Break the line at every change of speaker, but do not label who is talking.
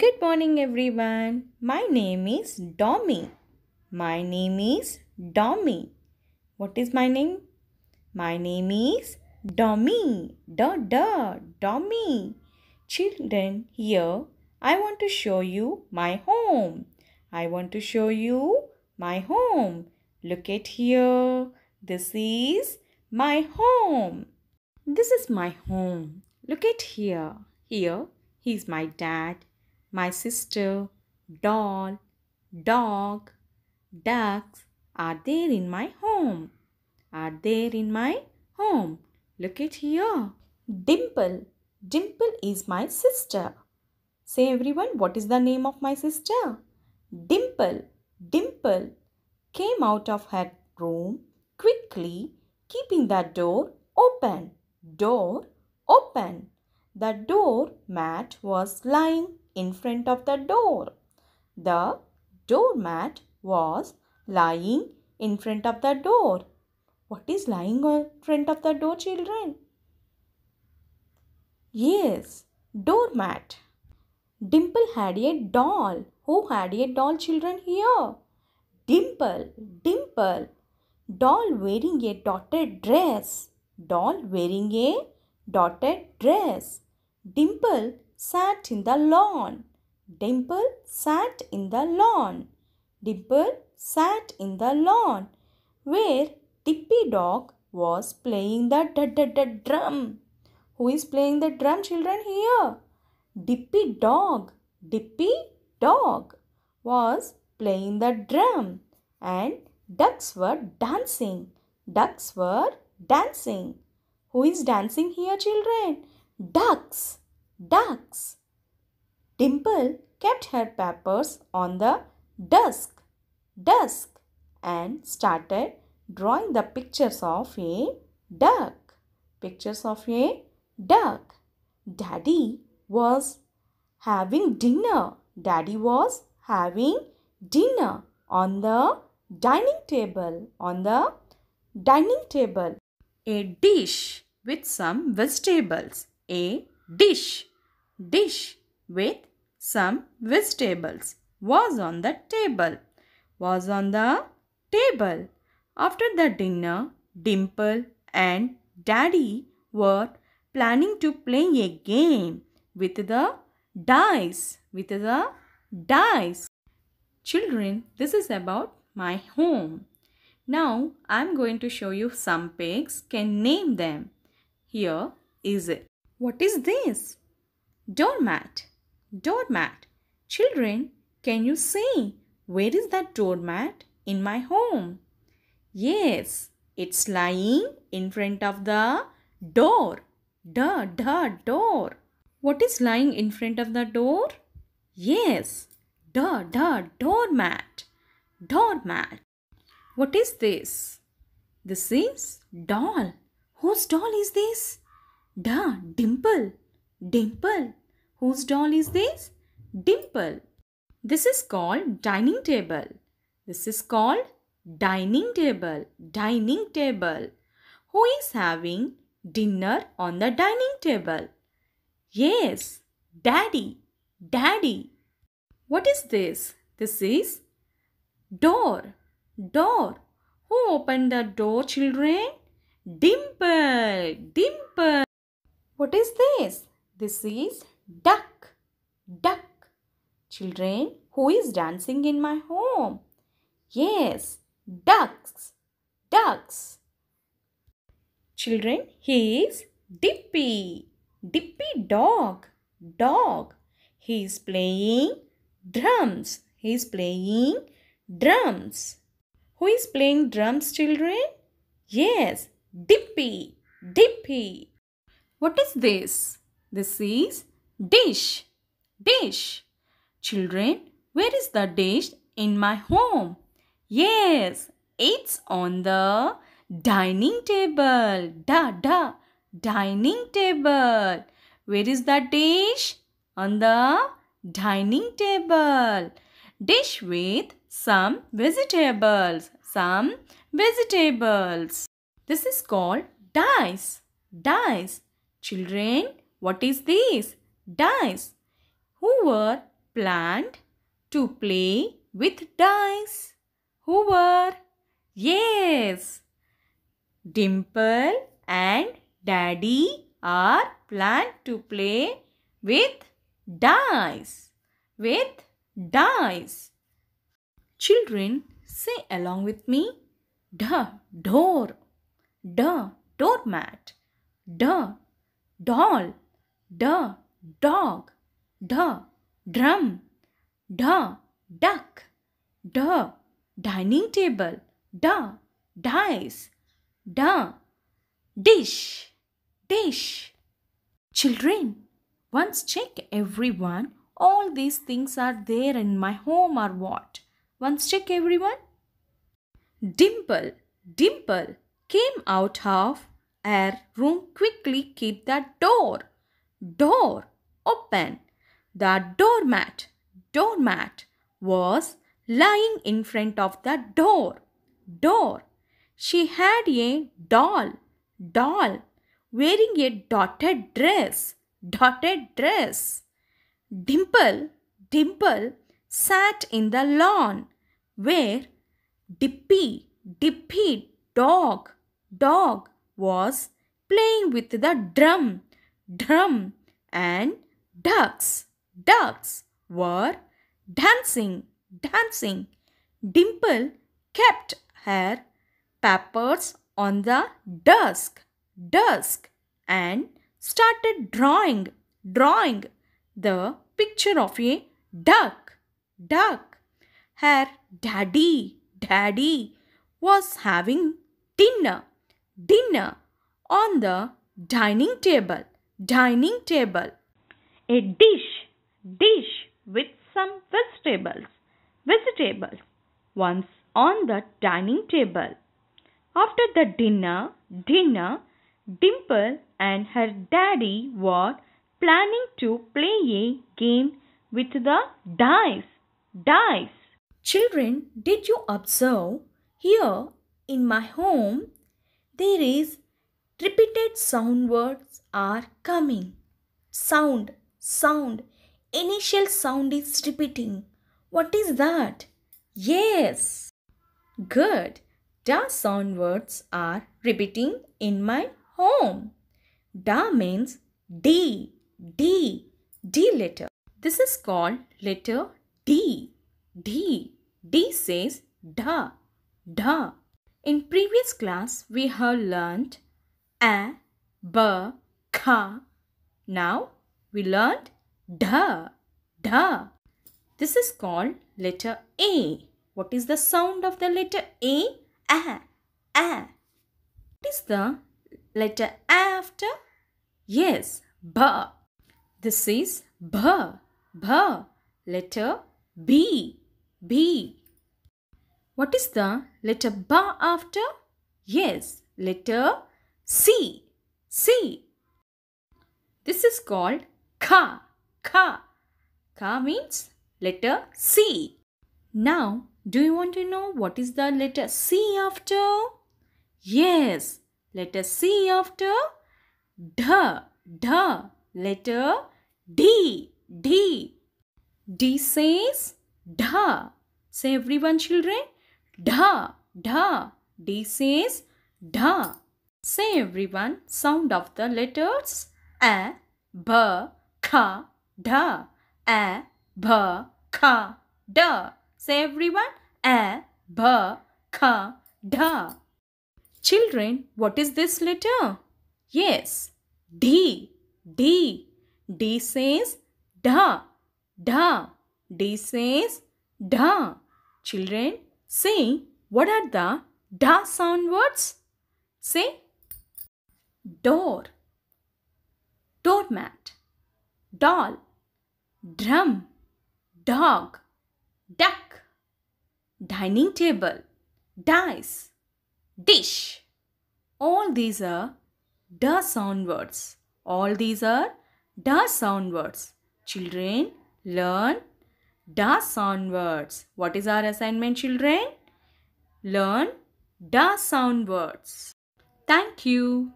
Good morning everyone. My name is Domi. My name is Domi. What is my name? My name is Domi. Da da Domi. Children, here I want to show you my home. I want to show you my home. Look at here. This is my home. This is my home. Look at here. Here, he's my dad my sister, doll, dog, ducks are there in my home. Are there in my home. Look at here. Dimple. Dimple is my sister. Say everyone, what is the name of my sister? Dimple. Dimple came out of her room quickly, keeping the door open. Door open. The door mat was lying in front of the door. The doormat was lying in front of the door. What is lying in front of the door, children? Yes, doormat. Dimple had a doll. Who had a doll, children, here? Dimple, Dimple. Doll wearing a dotted dress. Doll wearing a dotted dress. Dimple sat in the lawn. Dimple sat in the lawn. Dimple sat in the lawn where Dippy Dog was playing the da da da drum. Who is playing the drum, children? Here. Dippy Dog. Dippy Dog was playing the drum and ducks were dancing. Ducks were dancing. Who is dancing here, children? Ducks ducks. Dimple kept her papers on the desk, desk and started drawing the pictures of a duck, pictures of a duck. Daddy was having dinner. Daddy was having dinner on the dining table, on the dining table. A dish with some vegetables. A dish dish with some vegetables was on the table. Was on the table. After the dinner, Dimple and Daddy were planning to play a game with the dice. With the dice. Children, this is about my home. Now, I'm going to show you some pigs. Can name them. Here is it. What is this? Doormat, doormat. Children, can you see where is that doormat in my home? Yes, it's lying in front of the door. Da da door. What is lying in front of the door? Yes, da da doormat. Doormat. What is this? This is doll. Whose doll is this? Da dimple. Dimple. Whose doll is this? Dimple. This is called dining table. This is called dining table. Dining table. Who is having dinner on the dining table? Yes, daddy. Daddy. What is this? This is door. Door. Who opened the door, children? Dimple. Dimple. What is this? This is Duck, duck. Children, who is dancing in my home? Yes, ducks, ducks. Children, he is Dippy, Dippy dog, dog. He is playing drums. He is playing drums. Who is playing drums, children? Yes, Dippy, Dippy. What is this? This is dish, dish. Children, where is the dish in my home? Yes, it's on the dining table. Da, da, dining table. Where is the dish? On the dining table. Dish with some vegetables. Some vegetables. This is called dice. Dice. Children, what is this? dice who were planned to play with dice. Who were? Yes. Dimple and Daddy are planned to play with dice. With dice. Children, say along with me. Duh, door. Duh, doormat. Duh, doll. Duh, dog, d, drum, d, duck, d, dining table, d, dice, d, dish, dish. Children, once check everyone. All these things are there in my home or what? Once check everyone. Dimple, dimple came out of air room quickly. Keep that door. Door, open. The doormat, doormat was lying in front of the door, door. She had a doll, doll, wearing a dotted dress, dotted dress. Dimple, dimple sat in the lawn where Dippy, Dippy dog, dog was playing with the drum, drum and ducks, ducks were dancing, dancing. Dimple kept her papers on the desk, dusk, and started drawing, drawing the picture of a duck, duck. Her daddy, daddy was having dinner, dinner on the dining table dining table. A dish, dish with some vegetables, vegetables. Once on the dining table. After the dinner, dinner, Dimple and her daddy were planning to play a game with the dice, dice. Children, did you observe? Here in my home, there is Repeated sound words are coming. Sound, sound, initial sound is repeating. What is that? Yes. Good. Da sound words are repeating in my home. Da means D, D, D letter. This is called letter D. D, D says da, da. In previous class, we have learned. A, B, K. ka. Now we learned D, D. This is called letter A. What is the sound of the letter A? A, a. What is the letter A after? Yes, b. This is b, b. Letter B, b. What is the letter B after? Yes, letter C, C. This is called ka, ka. Ka means letter C. Now, do you want to know what is the letter C after? Yes, letter C after d, d. Letter D, D. D says da. Say everyone children, da, da. D says da. Say everyone, sound of the letters A, B, K, D. A, B, K, D. Say everyone, A, B, K, D. Children, what is this letter? Yes, D, D. D says D, D. D says D. Children, say what are the da sound words? Say door, doormat, doll, drum, dog, duck, dining table, dice, dish. All these are the sound words. All these are the sound words. Children, learn the sound words. What is our assignment, children? Learn the sound words. Thank you.